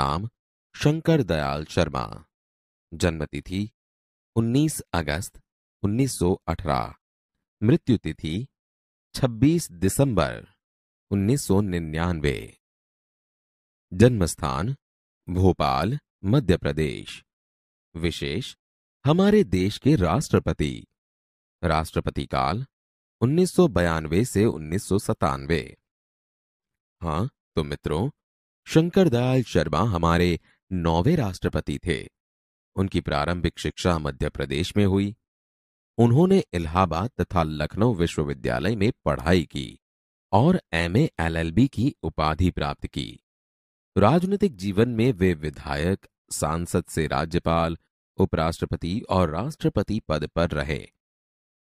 नाम शंकर दयाल शर्मा जन्मतिथि 19 अगस्त 1918 मृत्यु तिथि 26 दिसंबर 1999 जन्मस्थान भोपाल मध्य प्रदेश विशेष हमारे देश के राष्ट्रपति राष्ट्रपति काल उन्नीस से उन्नीस हाँ तो मित्रों शंकरदयाल शर्मा हमारे नौवे राष्ट्रपति थे उनकी प्रारंभिक शिक्षा मध्य प्रदेश में हुई उन्होंने इलाहाबाद तथा लखनऊ विश्वविद्यालय में पढ़ाई की और एम एलएलबी की उपाधि प्राप्त की राजनीतिक जीवन में वे विधायक सांसद से राज्यपाल उपराष्ट्रपति और राष्ट्रपति पद पर रहे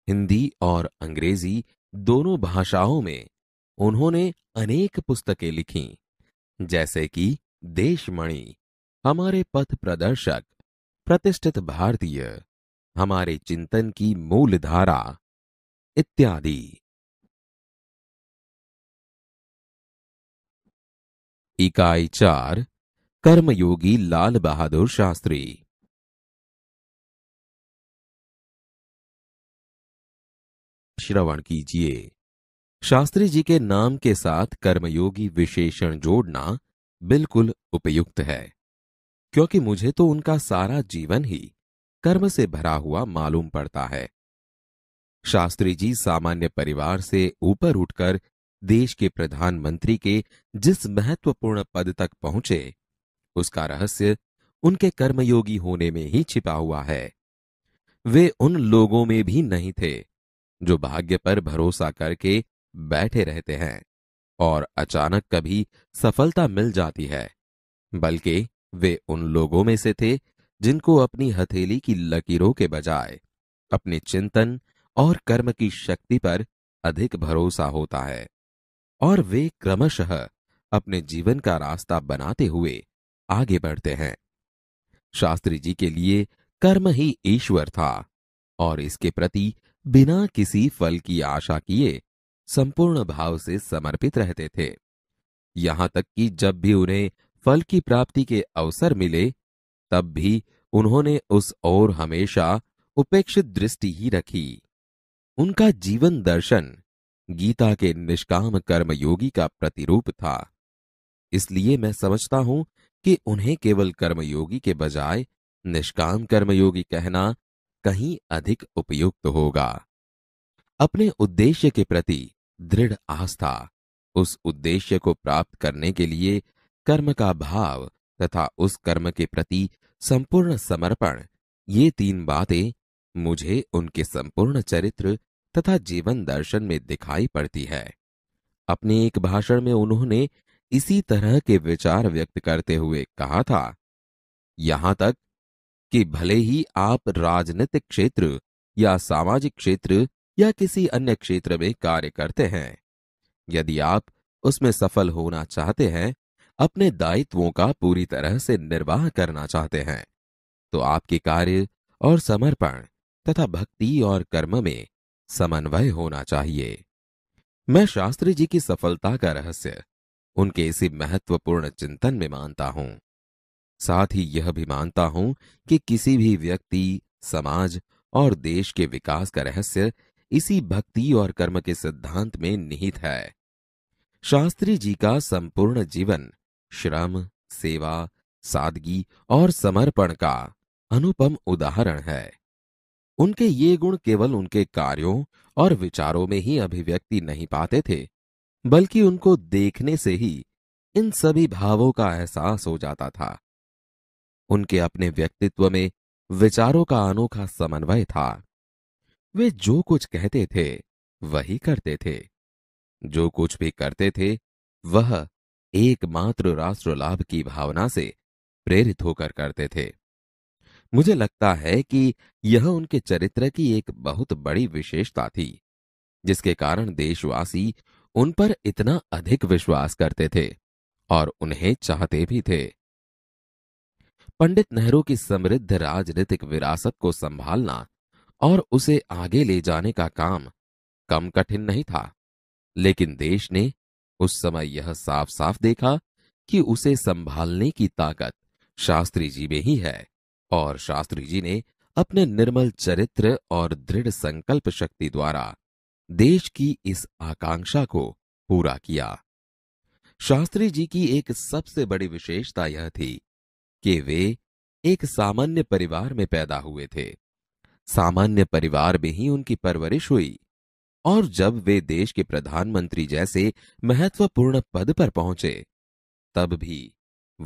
हिंदी और अंग्रेजी दोनों भाषाओं में उन्होंने अनेक पुस्तकें लिखीं जैसे कि देशमणि हमारे पथ प्रदर्शक प्रतिष्ठित भारतीय हमारे चिंतन की मूल धारा इत्यादि इकाई चार कर्मयोगी लाल बहादुर शास्त्री श्रवण कीजिए शास्त्री जी के नाम के साथ कर्मयोगी विशेषण जोड़ना बिल्कुल उपयुक्त है क्योंकि मुझे तो उनका सारा जीवन ही कर्म से भरा हुआ मालूम पड़ता है शास्त्री जी सामान्य परिवार से ऊपर उठकर देश के प्रधानमंत्री के जिस महत्वपूर्ण पद तक पहुंचे उसका रहस्य उनके कर्मयोगी होने में ही छिपा हुआ है वे उन लोगों में भी नहीं थे जो भाग्य पर भरोसा करके बैठे रहते हैं और अचानक कभी सफलता मिल जाती है बल्कि वे उन लोगों में से थे जिनको अपनी हथेली की लकीरों के बजाय अपने चिंतन और कर्म की शक्ति पर अधिक भरोसा होता है और वे क्रमशः अपने जीवन का रास्ता बनाते हुए आगे बढ़ते हैं शास्त्री जी के लिए कर्म ही ईश्वर था और इसके प्रति बिना किसी फल की आशा किए संपूर्ण भाव से समर्पित रहते थे यहां तक कि जब भी उन्हें फल की प्राप्ति के अवसर मिले तब भी उन्होंने उस ओर हमेशा उपेक्षित दृष्टि ही रखी उनका जीवन दर्शन गीता के निष्काम कर्मयोगी का प्रतिरूप था इसलिए मैं समझता हूं कि उन्हें केवल कर्मयोगी के बजाय निष्काम कर्मयोगी कहना कहीं अधिक उपयुक्त होगा अपने उद्देश्य के प्रति दृढ़ आस्था उस उद्देश्य को प्राप्त करने के लिए कर्म का भाव तथा उस कर्म के प्रति संपूर्ण समर्पण ये तीन बातें मुझे उनके संपूर्ण चरित्र तथा जीवन दर्शन में दिखाई पड़ती है अपने एक भाषण में उन्होंने इसी तरह के विचार व्यक्त करते हुए कहा था यहां तक कि भले ही आप राजनीतिक क्षेत्र या सामाजिक क्षेत्र या किसी अन्य क्षेत्र में कार्य करते हैं यदि आप उसमें सफल होना चाहते हैं अपने दायित्वों का पूरी तरह से निर्वाह करना चाहते हैं तो आपके कार्य और समर्पण तथा भक्ति और कर्म में समन्वय होना चाहिए मैं शास्त्री जी की सफलता का रहस्य उनके इसी महत्वपूर्ण चिंतन में मानता हूं साथ ही यह भी मानता हूं कि किसी भी व्यक्ति समाज और देश के विकास का रहस्य इसी भक्ति और कर्म के सिद्धांत में निहित है शास्त्री जी का संपूर्ण जीवन श्रम सेवा सादगी और समर्पण का अनुपम उदाहरण है उनके ये गुण केवल उनके कार्यों और विचारों में ही अभिव्यक्ति नहीं पाते थे बल्कि उनको देखने से ही इन सभी भावों का एहसास हो जाता था उनके अपने व्यक्तित्व में विचारों का अनोखा समन्वय था वे जो कुछ कहते थे वही करते थे जो कुछ भी करते थे वह एकमात्र राष्ट्र लाभ की भावना से प्रेरित होकर करते थे मुझे लगता है कि यह उनके चरित्र की एक बहुत बड़ी विशेषता थी जिसके कारण देशवासी उन पर इतना अधिक विश्वास करते थे और उन्हें चाहते भी थे पंडित नेहरू की समृद्ध राजनीतिक विरासत को संभालना और उसे आगे ले जाने का काम कम कठिन नहीं था लेकिन देश ने उस समय यह साफ साफ देखा कि उसे संभालने की ताकत शास्त्री जी में ही है और शास्त्री जी ने अपने निर्मल चरित्र और दृढ़ संकल्प शक्ति द्वारा देश की इस आकांक्षा को पूरा किया शास्त्री जी की एक सबसे बड़ी विशेषता यह थी कि वे एक सामान्य परिवार में पैदा हुए थे सामान्य परिवार में ही उनकी परवरिश हुई और जब वे देश के प्रधानमंत्री जैसे महत्वपूर्ण पद पर पहुंचे तब भी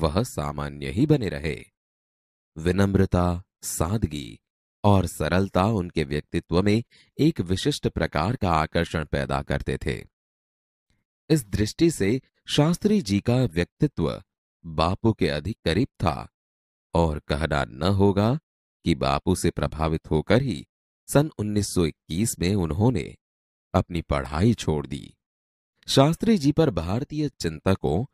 वह सामान्य ही बने रहे विनम्रता सादगी और सरलता उनके व्यक्तित्व में एक विशिष्ट प्रकार का आकर्षण पैदा करते थे इस दृष्टि से शास्त्री जी का व्यक्तित्व बापू के अधिक करीब था और कहना न होगा कि बापू से प्रभावित होकर ही सन 1921 में उन्होंने अपनी पढ़ाई छोड़ दी शास्त्री जी पर भारतीय चिंतकों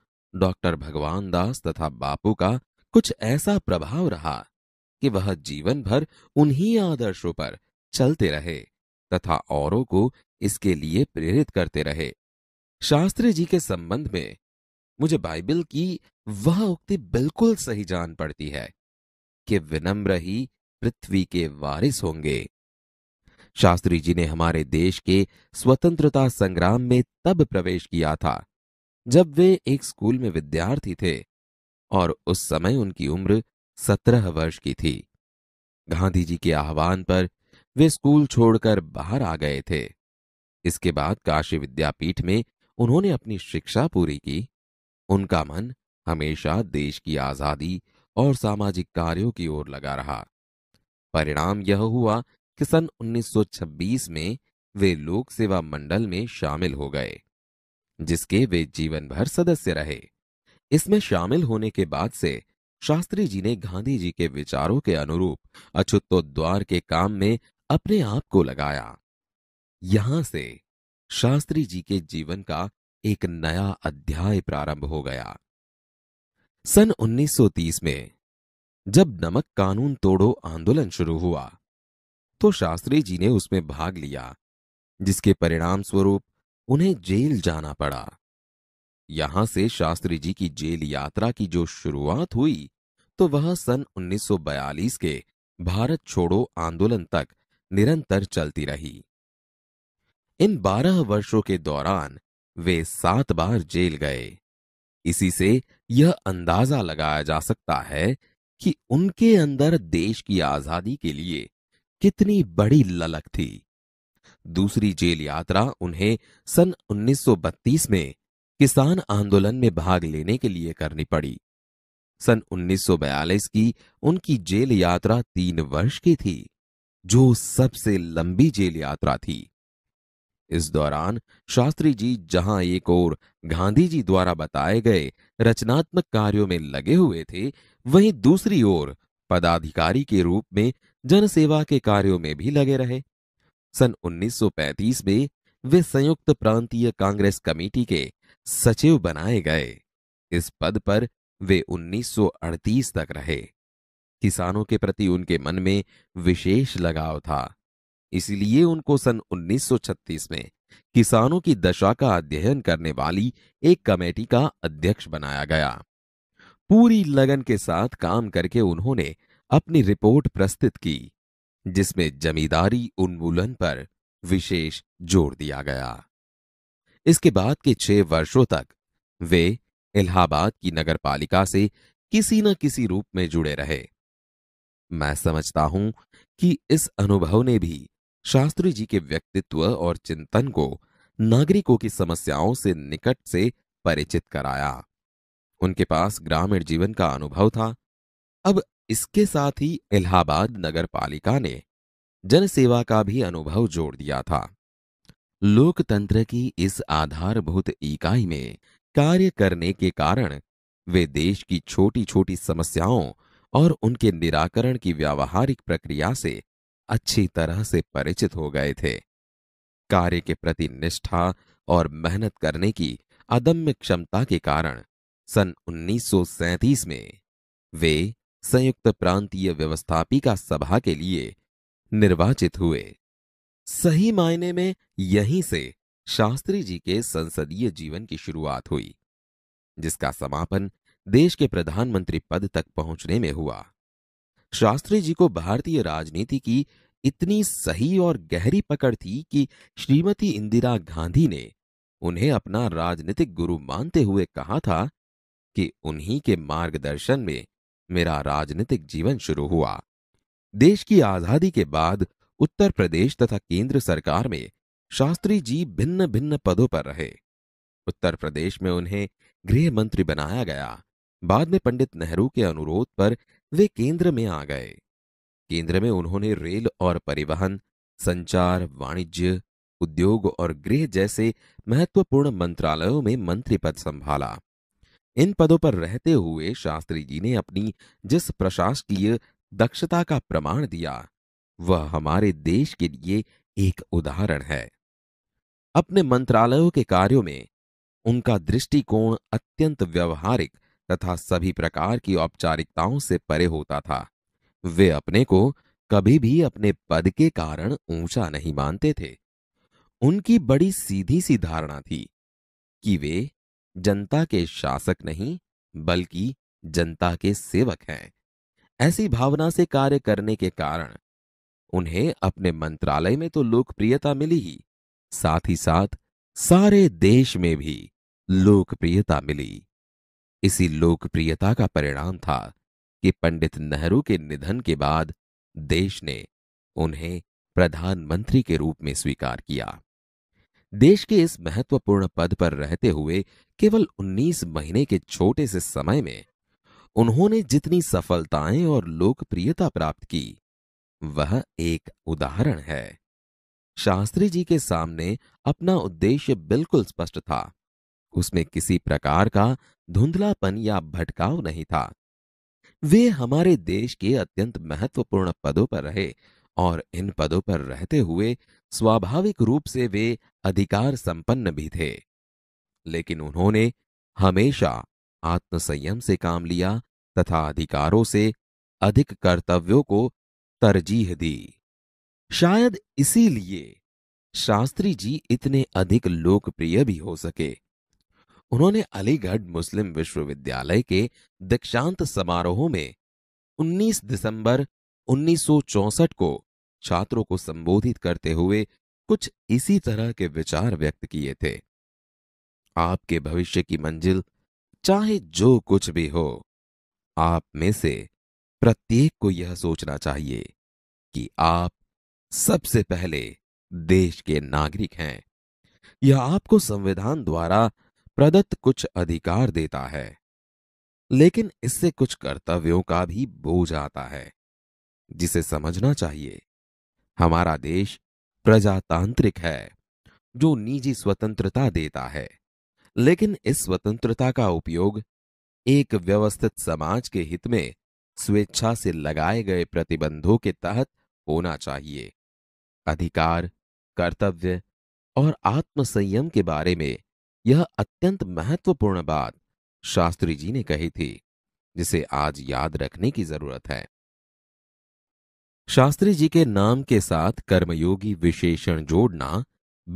डॉक्टर भगवान दास तथा बापू का कुछ ऐसा प्रभाव रहा कि वह जीवन भर उन्हीं आदर्शों पर चलते रहे तथा औरों को इसके लिए प्रेरित करते रहे शास्त्री जी के संबंध में मुझे बाइबल की वह उक्ति बिल्कुल सही जान पड़ती है कि विनम्र ही पृथ्वी के वारिस होंगे शास्त्री जी ने हमारे देश के स्वतंत्रता संग्राम में तब प्रवेश किया था जब वे एक स्कूल में विद्यार्थी थे और उस समय उनकी उम्र सत्रह वर्ष की थी गांधी जी के आह्वान पर वे स्कूल छोड़कर बाहर आ गए थे इसके बाद काशी विद्यापीठ में उन्होंने अपनी शिक्षा पूरी की उनका मन हमेशा देश की आजादी और सामाजिक कार्यों की ओर लगा रहा परिणाम यह हुआ कि सन 1926 में वे लोक सेवा मंडल में शामिल हो गए जिसके वे जीवन भर सदस्य रहे इसमें शामिल होने के बाद से शास्त्री जी ने गांधी जी के विचारों के अनुरूप द्वार के काम में अपने आप को लगाया यहां से शास्त्री जी के जीवन का एक नया अध्याय प्रारंभ हो गया सन 1930 में जब नमक कानून तोड़ो आंदोलन शुरू हुआ तो शास्त्री जी ने उसमें भाग लिया जिसके परिणाम स्वरूप उन्हें जेल जाना पड़ा यहां से शास्त्री जी की जेल यात्रा की जो शुरुआत हुई तो वह सन 1942 के भारत छोड़ो आंदोलन तक निरंतर चलती रही इन बारह वर्षों के दौरान वे सात बार जेल गए इसी से यह अंदाजा लगाया जा सकता है कि उनके अंदर देश की आजादी के लिए कितनी बड़ी ललक थी दूसरी जेल यात्रा उन्हें सन 1932 में किसान आंदोलन में भाग लेने के लिए करनी पड़ी सन 1942 की उनकी जेल यात्रा तीन वर्ष की थी जो सबसे लंबी जेल यात्रा थी इस दौरान शास्त्री जी जहां एक और गांधी जी द्वारा बताए गए रचनात्मक कार्यों में लगे हुए थे वहीं दूसरी ओर पदाधिकारी के रूप में जनसेवा के कार्यों में भी लगे रहे सन 1935 में वे संयुक्त प्रांतीय कांग्रेस कमेटी के सचिव बनाए गए इस पद पर वे 1938 तक रहे किसानों के प्रति उनके मन में विशेष लगाव था इसलिए उनको सन 1936 में किसानों की दशा का अध्ययन करने वाली एक कमेटी का अध्यक्ष बनाया गया पूरी लगन के साथ काम करके उन्होंने अपनी रिपोर्ट प्रस्तुत की जिसमें जमींदारी उन्मूलन पर विशेष जोर दिया गया इसके बाद के छह वर्षों तक वे इलाहाबाद की नगरपालिका से किसी न किसी रूप में जुड़े रहे मैं समझता हूं कि इस अनुभव ने भी शास्त्री जी के व्यक्तित्व और चिंतन को नागरिकों की समस्याओं से निकट से परिचित कराया उनके पास ग्रामीण जीवन का अनुभव था अब इसके साथ ही इलाहाबाद नगर पालिका ने जनसेवा का भी अनुभव जोड़ दिया था लोकतंत्र की इस आधारभूत इकाई में कार्य करने के कारण वे देश की छोटी छोटी समस्याओं और उनके निराकरण की व्यावहारिक प्रक्रिया से अच्छी तरह से परिचित हो गए थे कार्य के प्रति निष्ठा और मेहनत करने की अदम्य क्षमता के कारण सन 1937 में वे संयुक्त प्रांतीय व्यवस्थापिका सभा के लिए निर्वाचित हुए सही मायने में यहीं से शास्त्री जी के संसदीय जीवन की शुरुआत हुई जिसका समापन देश के प्रधानमंत्री पद तक पहुंचने में हुआ शास्त्री जी को भारतीय राजनीति की इतनी सही और गहरी पकड़ थी कि श्रीमती इंदिरा गांधी ने उन्हें अपना राजनीतिक गुरु मानते हुए कहा था कि उन्हीं के मार्गदर्शन में मेरा राजनीतिक जीवन शुरू हुआ देश की आजादी के बाद उत्तर प्रदेश तथा केंद्र सरकार में शास्त्री जी भिन्न भिन्न पदों पर रहे उत्तर प्रदेश में उन्हें गृह मंत्री बनाया गया बाद में पंडित नेहरू के अनुरोध पर वे केंद्र में आ गए केंद्र में उन्होंने रेल और परिवहन संचार वाणिज्य उद्योग और गृह जैसे महत्वपूर्ण मंत्रालयों में मंत्री पद संभाला इन पदों पर रहते हुए शास्त्री जी ने अपनी जिस प्रशासकीय दक्षता का प्रमाण दिया वह हमारे देश के लिए एक उदाहरण है अपने मंत्रालयों के कार्यों में उनका दृष्टिकोण अत्यंत व्यवहारिक तथा सभी प्रकार की औपचारिकताओं से परे होता था वे अपने को कभी भी अपने पद के कारण ऊंचा नहीं मानते थे उनकी बड़ी सीधी सी धारणा थी कि वे जनता के शासक नहीं बल्कि जनता के सेवक हैं ऐसी भावना से कार्य करने के कारण उन्हें अपने मंत्रालय में तो लोकप्रियता मिली ही साथ ही साथ सारे देश में भी लोकप्रियता मिली इसी लोकप्रियता का परिणाम था कि पंडित नेहरू के निधन के बाद देश ने उन्हें प्रधानमंत्री के रूप में स्वीकार किया देश के इस महत्वपूर्ण पद पर रहते हुए केवल 19 महीने के छोटे से समय में उन्होंने जितनी सफलताएं और लोकप्रियता प्राप्त की वह एक उदाहरण है शास्त्री जी के सामने अपना उद्देश्य बिल्कुल स्पष्ट था उसमें किसी प्रकार का धुंधलापन या भटकाव नहीं था वे हमारे देश के अत्यंत महत्वपूर्ण पदों पर रहे और इन पदों पर रहते हुए स्वाभाविक रूप से वे अधिकार संपन्न भी थे लेकिन उन्होंने हमेशा आत्मसंयम से काम लिया तथा अधिकारों से अधिक कर्तव्यों को तरजीह दी शायद इसीलिए शास्त्री जी इतने अधिक लोकप्रिय भी हो सके उन्होंने अलीगढ़ मुस्लिम विश्वविद्यालय के दीक्षांत समारोह में 19 दिसंबर 1964 को छात्रों को संबोधित करते हुए कुछ इसी तरह के विचार व्यक्त किए थे आपके भविष्य की मंजिल चाहे जो कुछ भी हो आप में से प्रत्येक को यह सोचना चाहिए कि आप सबसे पहले देश के नागरिक हैं यह आपको संविधान द्वारा प्रदत्त कुछ अधिकार देता है लेकिन इससे कुछ कर्तव्यों का भी बोझ आता है जिसे समझना चाहिए हमारा देश प्रजातांत्रिक है जो निजी स्वतंत्रता देता है लेकिन इस स्वतंत्रता का उपयोग एक व्यवस्थित समाज के हित में स्वेच्छा से लगाए गए प्रतिबंधों के तहत होना चाहिए अधिकार कर्तव्य और आत्मसंयम के बारे में यह अत्यंत महत्वपूर्ण बात शास्त्री जी ने कही थी जिसे आज याद रखने की जरूरत है शास्त्री जी के नाम के साथ कर्मयोगी विशेषण जोड़ना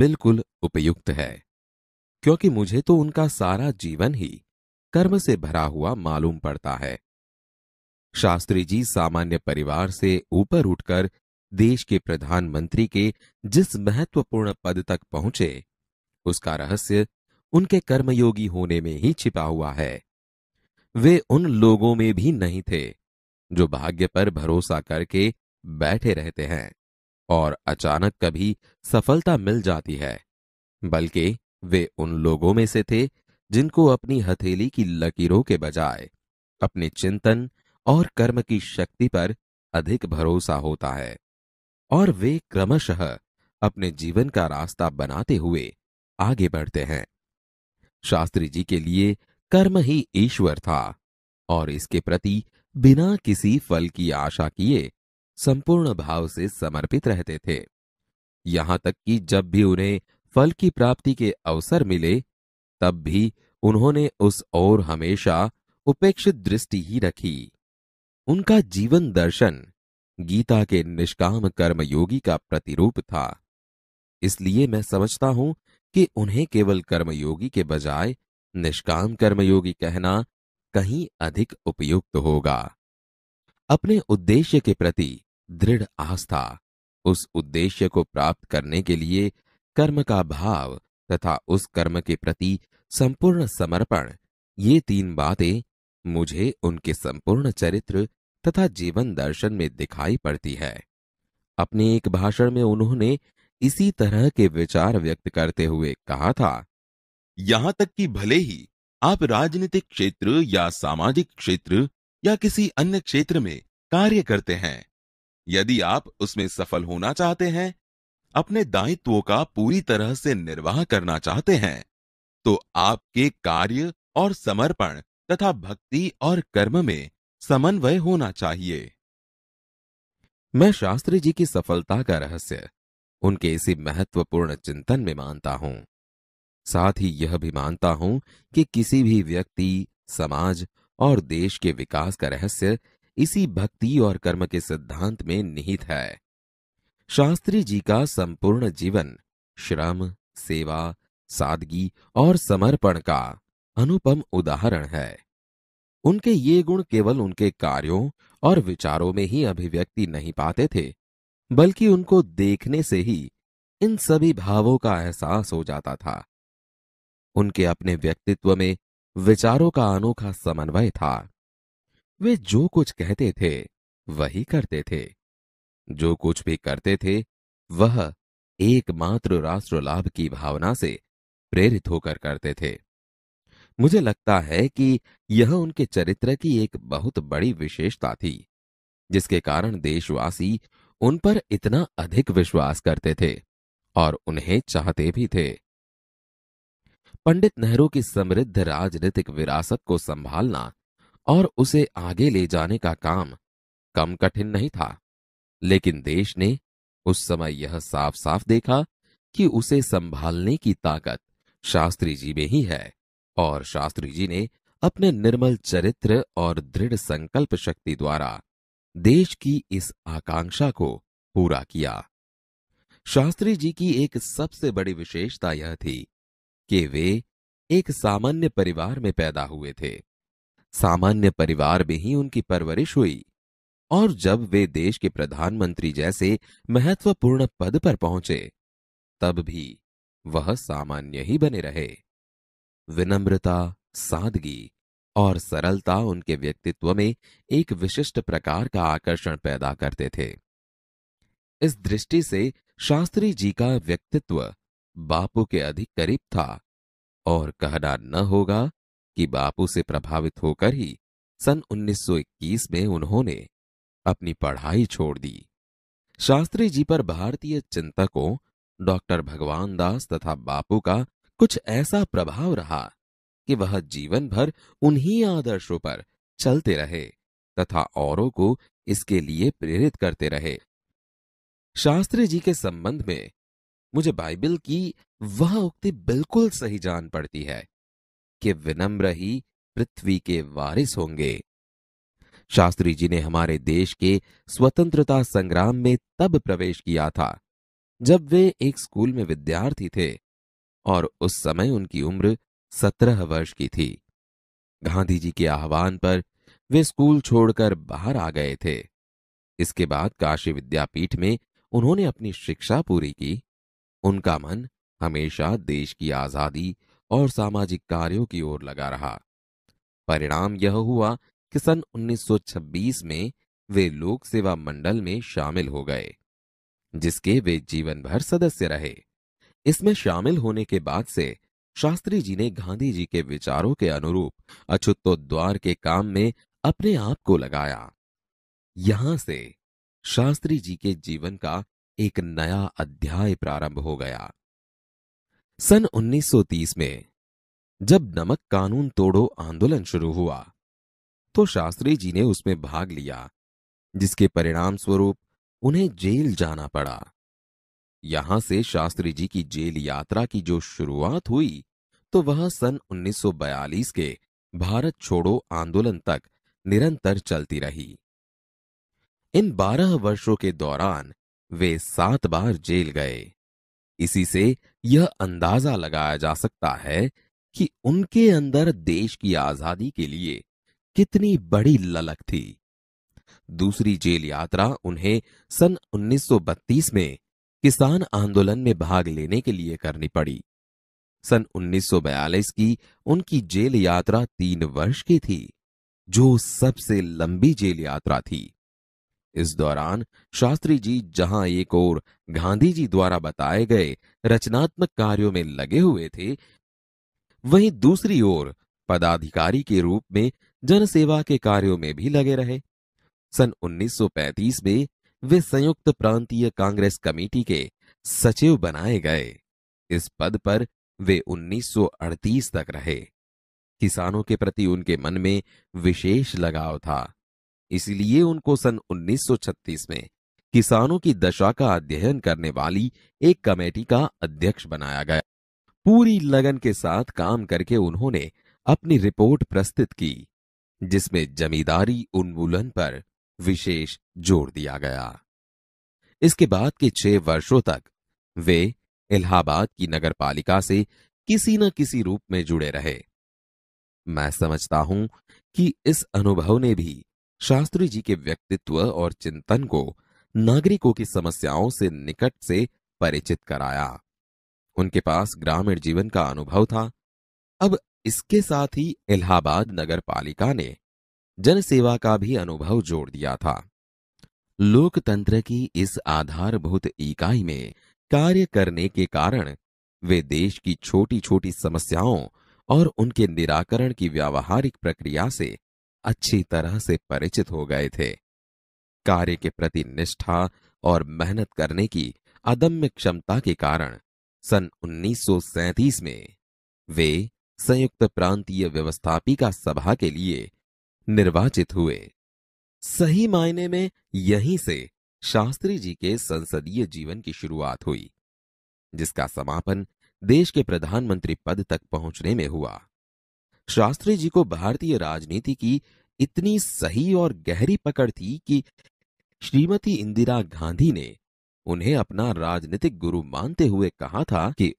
बिल्कुल उपयुक्त है क्योंकि मुझे तो उनका सारा जीवन ही कर्म से भरा हुआ मालूम पड़ता है शास्त्री जी सामान्य परिवार से ऊपर उठकर देश के प्रधानमंत्री के जिस महत्वपूर्ण पद तक पहुंचे उसका रहस्य उनके कर्मयोगी होने में ही छिपा हुआ है वे उन लोगों में भी नहीं थे जो भाग्य पर भरोसा करके बैठे रहते हैं और अचानक कभी सफलता मिल जाती है बल्कि वे उन लोगों में से थे जिनको अपनी हथेली की लकीरों के बजाय अपने चिंतन और कर्म की शक्ति पर अधिक भरोसा होता है और वे क्रमशः अपने जीवन का रास्ता बनाते हुए आगे बढ़ते हैं शास्त्री जी के लिए कर्म ही ईश्वर था और इसके प्रति बिना किसी फल की आशा किए संपूर्ण भाव से समर्पित रहते थे यहां तक कि जब भी उन्हें फल की प्राप्ति के अवसर मिले तब भी उन्होंने उस ओर हमेशा उपेक्षित दृष्टि ही रखी उनका जीवन दर्शन गीता के निष्काम कर्मयोगी का प्रतिरूप था इसलिए मैं समझता हूं कि उन्हें केवल कर्मयोगी के बजाय निष्काम कर्मयोगी कहना कहीं अधिक उपयुक्त होगा अपने उद्देश्य के प्रति दृढ़ आस्था उस उद्देश्य को प्राप्त करने के लिए कर्म का भाव तथा उस कर्म के प्रति संपूर्ण समर्पण ये तीन बातें मुझे उनके संपूर्ण चरित्र तथा जीवन दर्शन में दिखाई पड़ती है अपने एक भाषण में उन्होंने इसी तरह के विचार व्यक्त करते हुए कहा था यहां तक कि भले ही आप राजनीतिक क्षेत्र या सामाजिक क्षेत्र या किसी अन्य क्षेत्र में कार्य करते हैं यदि आप उसमें सफल होना चाहते हैं अपने दायित्वों का पूरी तरह से निर्वाह करना चाहते हैं तो आपके कार्य और समर्पण तथा भक्ति और कर्म में समन्वय होना चाहिए मैं शास्त्री जी की सफलता का रहस्य उनके इसी महत्वपूर्ण चिंतन में मानता हूं साथ ही यह भी मानता हूं कि किसी भी व्यक्ति समाज और देश के विकास का रहस्य इसी भक्ति और कर्म के सिद्धांत में निहित है शास्त्री जी का संपूर्ण जीवन श्रम सेवा सादगी और समर्पण का अनुपम उदाहरण है उनके ये गुण केवल उनके कार्यों और विचारों में ही अभिव्यक्ति नहीं पाते थे बल्कि उनको देखने से ही इन सभी भावों का एहसास हो जाता था उनके अपने व्यक्तित्व में विचारों का अनोखा समन्वय था वे जो कुछ कहते थे वही करते थे जो कुछ भी करते थे वह एकमात्र राष्ट्र लाभ की भावना से प्रेरित होकर करते थे मुझे लगता है कि यह उनके चरित्र की एक बहुत बड़ी विशेषता थी जिसके कारण देशवासी उन पर इतना अधिक विश्वास करते थे और उन्हें चाहते भी थे पंडित नेहरू की समृद्ध राजनीतिक विरासत को संभालना और उसे आगे ले जाने का काम कम कठिन नहीं था लेकिन देश ने उस समय यह साफ साफ देखा कि उसे संभालने की ताकत शास्त्री जी में ही है और शास्त्री जी ने अपने निर्मल चरित्र और दृढ़ संकल्प शक्ति द्वारा देश की इस आकांक्षा को पूरा किया शास्त्री जी की एक सबसे बड़ी विशेषता यह थी कि वे एक सामान्य परिवार में पैदा हुए थे सामान्य परिवार में ही उनकी परवरिश हुई और जब वे देश के प्रधानमंत्री जैसे महत्वपूर्ण पद पर पहुंचे तब भी वह सामान्य ही बने रहे विनम्रता सादगी और सरलता उनके व्यक्तित्व में एक विशिष्ट प्रकार का आकर्षण पैदा करते थे इस दृष्टि से शास्त्री जी का व्यक्तित्व बापू के अधिक करीब था और कहना न होगा कि बापू से प्रभावित होकर ही सन 1921 में उन्होंने अपनी पढ़ाई छोड़ दी शास्त्री जी पर भारतीय चिंतकों डॉक्टर भगवान दास तथा बापू का कुछ ऐसा प्रभाव रहा कि वह जीवन भर उन्हीं आदर्शों पर चलते रहे तथा औरों को इसके लिए प्रेरित करते रहे शास्त्री जी के संबंध में मुझे बाइबल की वह उक्ति बिल्कुल सही जान पड़ती है के विनम्र ही पृथ्वी के वारिस होंगे शास्त्री जी ने हमारे देश के स्वतंत्रता संग्राम में तब प्रवेश किया था जब वे एक स्कूल में विद्यार्थी थे और उस समय उनकी उम्र सत्रह वर्ष की थी गांधी जी के आह्वान पर वे स्कूल छोड़कर बाहर आ गए थे इसके बाद काशी विद्यापीठ में उन्होंने अपनी शिक्षा पूरी की उनका मन हमेशा देश की आजादी और सामाजिक कार्यों की ओर लगा रहा परिणाम यह हुआ कि सन 1926 में वे लोक सेवा मंडल में शामिल हो गए जिसके वे जीवन भर सदस्य रहे इसमें शामिल होने के बाद से शास्त्री जी ने गांधी जी के विचारों के अनुरूप अछुतोद्वार के काम में अपने आप को लगाया यहां से शास्त्री जी के जीवन का एक नया अध्याय प्रारंभ हो गया सन 1930 में जब नमक कानून तोड़ो आंदोलन शुरू हुआ तो शास्त्री जी ने उसमें भाग लिया जिसके परिणाम स्वरूप उन्हें जेल जाना पड़ा यहां से शास्त्री जी की जेल यात्रा की जो शुरुआत हुई तो वह सन 1942 के भारत छोड़ो आंदोलन तक निरंतर चलती रही इन बारह वर्षों के दौरान वे सात बार जेल गए इसी से यह अंदाजा लगाया जा सकता है कि उनके अंदर देश की आजादी के लिए कितनी बड़ी ललक थी दूसरी जेल यात्रा उन्हें सन 1932 में किसान आंदोलन में भाग लेने के लिए करनी पड़ी सन 1942 की उनकी जेल यात्रा तीन वर्ष की थी जो सबसे लंबी जेल यात्रा थी इस दौरान शास्त्री जी जहां एक ओर गांधी जी द्वारा बताए गए रचनात्मक कार्यों में लगे हुए थे वहीं दूसरी ओर पदाधिकारी के रूप में जनसेवा के कार्यों में भी लगे रहे सन 1935 में वे संयुक्त प्रांतीय कांग्रेस कमेटी के सचिव बनाए गए इस पद पर वे 1938 तक रहे किसानों के प्रति उनके मन में विशेष लगाव था इसलिए उनको सन 1936 में किसानों की दशा का अध्ययन करने वाली एक कमेटी का अध्यक्ष बनाया गया पूरी लगन के साथ काम करके उन्होंने अपनी रिपोर्ट प्रस्तुत की जिसमें जमींदारी उन्मूलन पर विशेष जोर दिया गया इसके बाद के छह वर्षों तक वे इलाहाबाद की नगरपालिका से किसी न किसी रूप में जुड़े रहे मैं समझता हूं कि इस अनुभव ने भी शास्त्री जी के व्यक्तित्व और चिंतन को नागरिकों की समस्याओं से निकट से परिचित कराया उनके पास ग्रामीण जीवन का अनुभव था अब इसके साथ ही इलाहाबाद नगर पालिका ने जनसेवा का भी अनुभव जोड़ दिया था लोकतंत्र की इस आधारभूत इकाई में कार्य करने के कारण वे देश की छोटी छोटी समस्याओं और उनके निराकरण की व्यावहारिक प्रक्रिया से अच्छी तरह से परिचित हो गए थे कार्य के प्रति निष्ठा और मेहनत करने की अदम्य क्षमता के कारण सन 1937 में वे संयुक्त प्रांतीय व्यवस्थापिका सभा के लिए निर्वाचित हुए सही मायने में यहीं से शास्त्री जी के संसदीय जीवन की शुरुआत हुई जिसका समापन देश के प्रधानमंत्री पद तक पहुंचने में हुआ शास्त्री जी को भारतीय राजनीति की इतनी सही और गहरी पकड़ थी कि श्रीमती इंदिरा गांधी ने उन्हें अपना राजनीतिक गुरु मानते हुए कहा था कि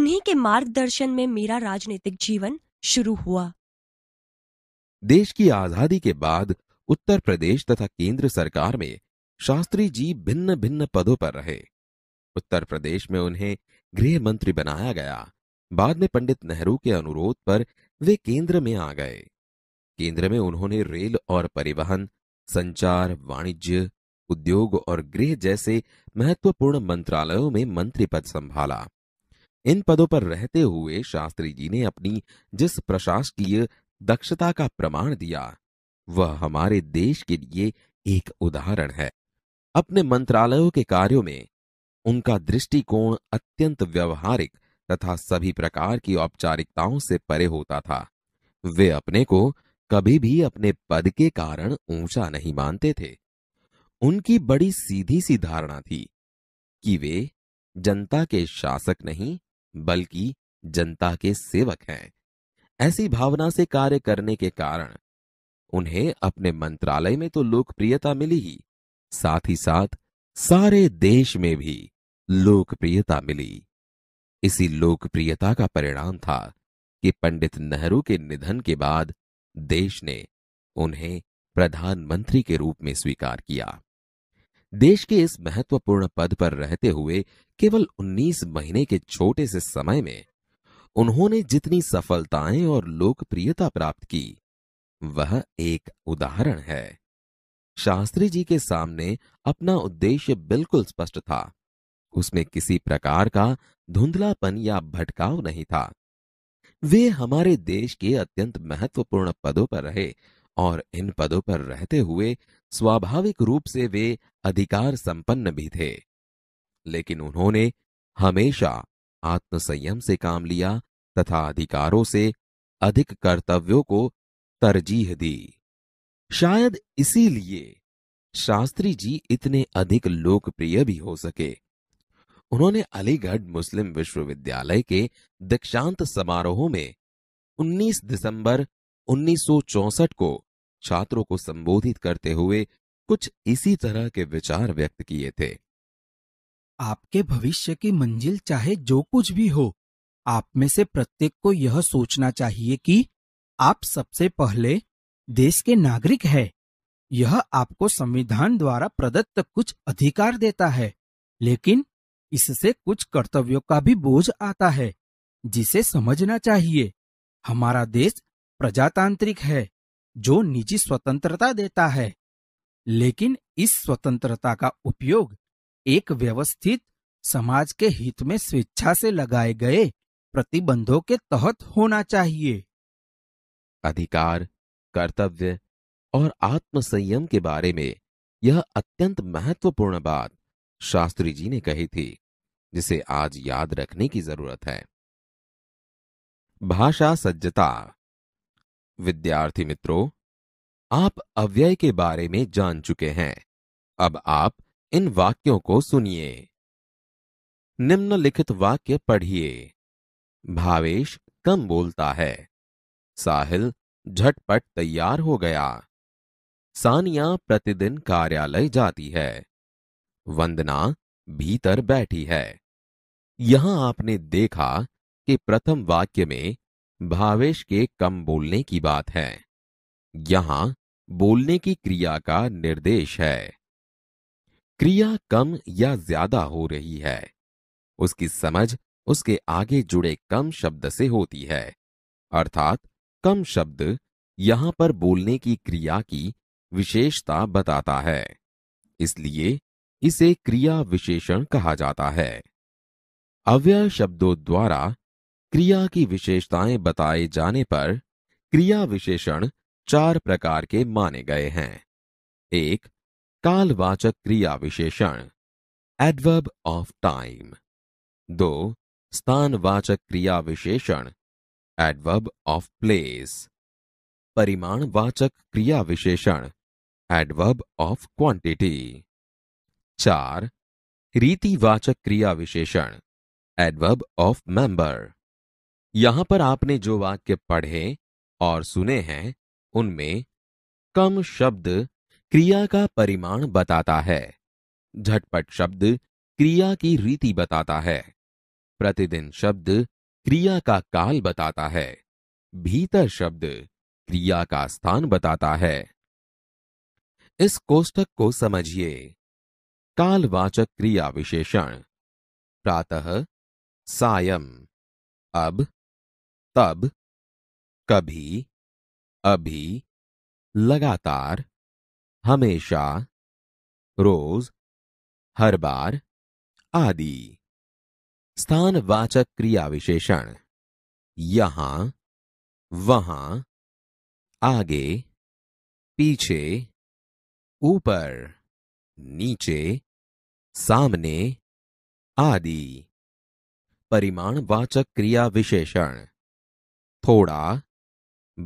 उन्हीं के मार्गदर्शन में मेरा राजनीतिक जीवन शुरू हुआ देश की आजादी के बाद उत्तर प्रदेश तथा केंद्र सरकार में शास्त्री जी भिन्न भिन्न पदों पर रहे उत्तर प्रदेश में उन्हें गृह मंत्री बनाया गया बाद में पंडित नेहरू के अनुरोध पर वे केंद्र में आ गए केंद्र में उन्होंने रेल और परिवहन संचार वाणिज्य उद्योग और गृह जैसे महत्वपूर्ण मंत्रालयों में मंत्री पद संभाला इन पदों पर रहते हुए शास्त्री जी ने अपनी जिस प्रशासकीय दक्षता का प्रमाण दिया वह हमारे देश के लिए एक उदाहरण है अपने मंत्रालयों के कार्यों में उनका दृष्टिकोण अत्यंत व्यवहारिक तथा सभी प्रकार की औपचारिकताओं से परे होता था वे अपने को कभी भी अपने पद के कारण ऊंचा नहीं मानते थे उनकी बड़ी सीधी सी धारणा थी कि वे जनता के शासक नहीं बल्कि जनता के सेवक हैं ऐसी भावना से कार्य करने के कारण उन्हें अपने मंत्रालय में तो लोकप्रियता मिली ही साथ ही साथ सारे देश में भी लोकप्रियता मिली इसी लोकप्रियता का परिणाम था कि पंडित नेहरू के निधन के बाद देश ने उन्हें प्रधानमंत्री के रूप में स्वीकार किया देश के इस महत्वपूर्ण पद पर रहते हुए केवल 19 महीने के छोटे से समय में उन्होंने जितनी सफलताएं और लोकप्रियता प्राप्त की वह एक उदाहरण है शास्त्री जी के सामने अपना उद्देश्य बिल्कुल स्पष्ट था उसमें किसी प्रकार का धुंधलापन या भटकाव नहीं था वे हमारे देश के अत्यंत महत्वपूर्ण पदों पर रहे और इन पदों पर रहते हुए स्वाभाविक रूप से वे अधिकार संपन्न भी थे लेकिन उन्होंने हमेशा आत्मसंयम से काम लिया तथा अधिकारों से अधिक कर्तव्यों को तरजीह दी शायद इसीलिए शास्त्री जी इतने अधिक लोकप्रिय भी हो सके उन्होंने अलीगढ़ मुस्लिम विश्वविद्यालय के दीक्षांत समारोह में 19 दिसंबर 1964 को छात्रों को संबोधित करते हुए कुछ इसी तरह के विचार व्यक्त किए थे आपके भविष्य की मंजिल चाहे जो कुछ भी हो आप में से प्रत्येक को यह सोचना चाहिए कि आप सबसे पहले देश के नागरिक है यह आपको संविधान द्वारा प्रदत्त कुछ अधिकार देता है लेकिन इससे कुछ कर्तव्यों का भी बोझ आता है जिसे समझना चाहिए हमारा देश प्रजातांत्रिक है जो निजी स्वतंत्रता देता है लेकिन इस स्वतंत्रता का उपयोग एक व्यवस्थित समाज के हित में स्वेच्छा से लगाए गए प्रतिबंधों के तहत होना चाहिए अधिकार कर्तव्य और आत्मसंयम के बारे में यह अत्यंत महत्वपूर्ण बात शास्त्री जी ने कही थी जिसे आज याद रखने की जरूरत है भाषा सज्जता विद्यार्थी मित्रों आप अव्यय के बारे में जान चुके हैं अब आप इन वाक्यों को सुनिए निम्नलिखित वाक्य पढ़िए भावेश कम बोलता है साहिल झटपट तैयार हो गया सानिया प्रतिदिन कार्यालय जाती है वंदना भीतर बैठी है यहां आपने देखा कि प्रथम वाक्य में भावेश के कम बोलने की बात है यहां बोलने की क्रिया का निर्देश है क्रिया कम या ज्यादा हो रही है उसकी समझ उसके आगे जुड़े कम शब्द से होती है अर्थात कम शब्द यहां पर बोलने की क्रिया की विशेषता बताता है इसलिए इसे क्रिया विशेषण कहा जाता है अव्यय शब्दों द्वारा क्रिया की विशेषताएं बताए जाने पर क्रिया विशेषण चार प्रकार के माने गए हैं एक कालवाचक क्रिया विशेषण एडवर्ब ऑफ टाइम दो स्थानवाचक क्रिया विशेषण एडवर्ब ऑफ प्लेस परिमाणवाचक क्रिया विशेषण एडवर्ब ऑफ क्वांटिटी चार रीतिवाचक क्रिया विशेषण एडवर्ब ऑफ मेंबर यहां पर आपने जो वाक्य पढ़े और सुने हैं उनमें कम शब्द क्रिया का परिमाण बताता है झटपट शब्द क्रिया की रीति बताता है प्रतिदिन शब्द क्रिया का काल बताता है भीतर शब्द क्रिया का स्थान बताता है इस कोष्टक को समझिए कालवाचक क्रिया विशेषण प्रातः सायम अब तब कभी अभी लगातार हमेशा रोज हर बार आदि स्थानवाचक क्रिया विशेषण यहां वहां आगे पीछे ऊपर नीचे सामने आदि परिमाणवाचक क्रिया विशेषण थोड़ा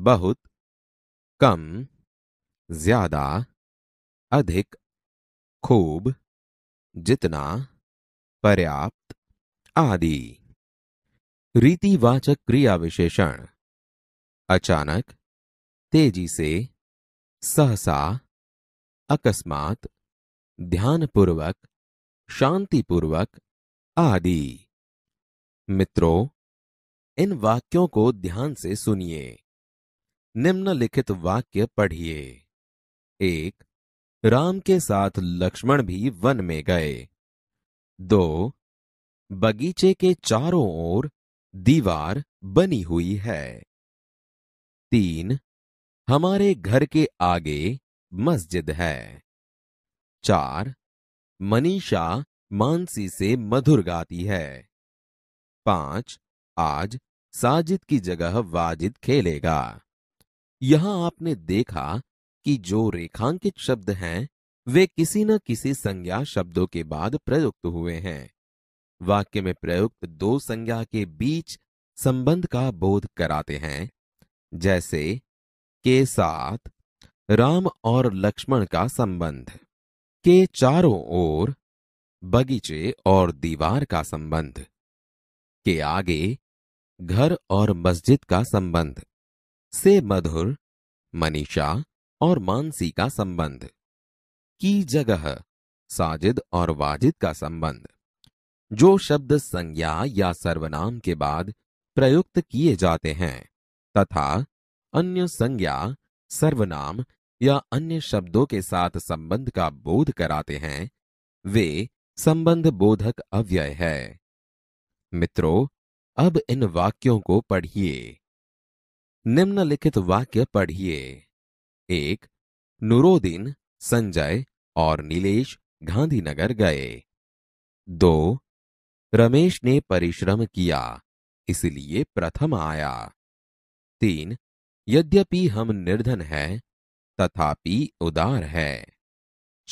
बहुत कम ज्यादा अधिक खूब जितना पर्याप्त आदि रीतिवाचक क्रिया विशेषण अचानक तेजी से सहसा अकस्मात ध्यानपूर्वक शांतिपूर्वक आदि मित्रों इन वाक्यों को ध्यान से सुनिए निम्नलिखित वाक्य पढ़िए एक राम के साथ लक्ष्मण भी वन में गए दो बगीचे के चारों ओर दीवार बनी हुई है तीन हमारे घर के आगे मस्जिद है चार मनीषा मानसी से मधुर गाती है पांच आज साजिद की जगह वाजिद खेलेगा यहां आपने देखा कि जो रेखांकित शब्द हैं वे किसी न किसी संज्ञा शब्दों के बाद प्रयुक्त हुए हैं वाक्य में प्रयुक्त दो संज्ञा के बीच संबंध का बोध कराते हैं जैसे के साथ राम और लक्ष्मण का संबंध के चारों ओर बगीचे और दीवार का संबंध के आगे घर और मस्जिद का संबंध से मधुर मनीषा और मानसी का संबंध की जगह साजिद और वाजिद का संबंध जो शब्द संज्ञा या सर्वनाम के बाद प्रयुक्त किए जाते हैं तथा अन्य संज्ञा सर्वनाम या अन्य शब्दों के साथ संबंध का बोध कराते हैं वे संबंध बोधक अव्यय है मित्रों अब इन वाक्यों को पढ़िए निम्नलिखित वाक्य पढ़िए एक नूरोदीन संजय और नीलेश गांधीनगर गए दो रमेश ने परिश्रम किया इसलिए प्रथम आया तीन यद्यपि हम निर्धन हैं तथापि उदार है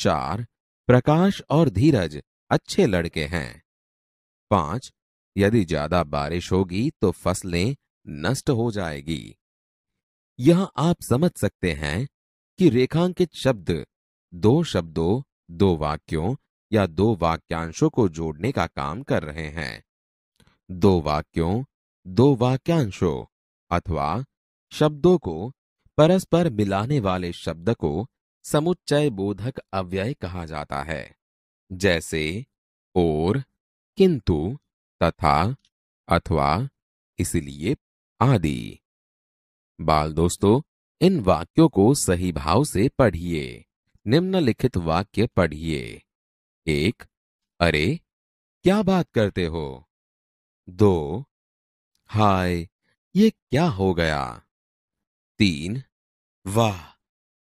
चार प्रकाश और धीरज अच्छे लड़के हैं पांच यदि ज्यादा बारिश होगी तो फसलें नष्ट हो जाएगी यह आप समझ सकते हैं कि रेखांकित शब्द दो शब्दों दो वाक्यों या दो वाक्यांशों को जोड़ने का काम कर रहे हैं दो वाक्यों दो वाक्यांशों अथवा शब्दों को परस्पर मिलाने वाले शब्द को समुच्चय बोधक अव्यय कहा जाता है जैसे और किंतु तथा अथवा इसलिए आदि बाल दोस्तों इन वाक्यों को सही भाव से पढ़िए निम्नलिखित वाक्य पढ़िए एक अरे क्या बात करते हो दो हाय ये क्या हो गया तीन वाह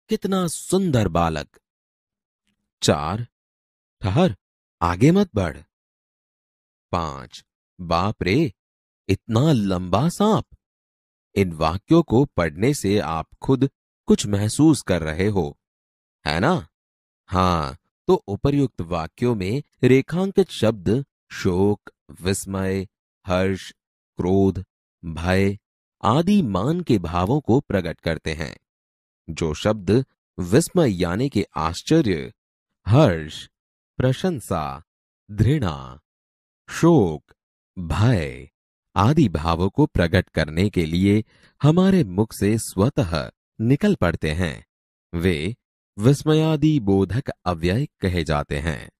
कितना सुंदर बालक चार ठहर आगे मत बढ़ पांच बाप रे इतना लंबा सांप इन वाक्यों को पढ़ने से आप खुद कुछ महसूस कर रहे हो है ना हाँ तो उपर्युक्त वाक्यों में रेखांकित शब्द शोक विस्मय हर्ष क्रोध भय आदि मान के भावों को प्रकट करते हैं जो शब्द विस्मय यानी के आश्चर्य हर्ष प्रशंसा घृणा शोक भय आदि भावों को प्रकट करने के लिए हमारे मुख से स्वतः निकल पड़ते हैं वे विस्मयादि बोधक अव्यय कहे जाते हैं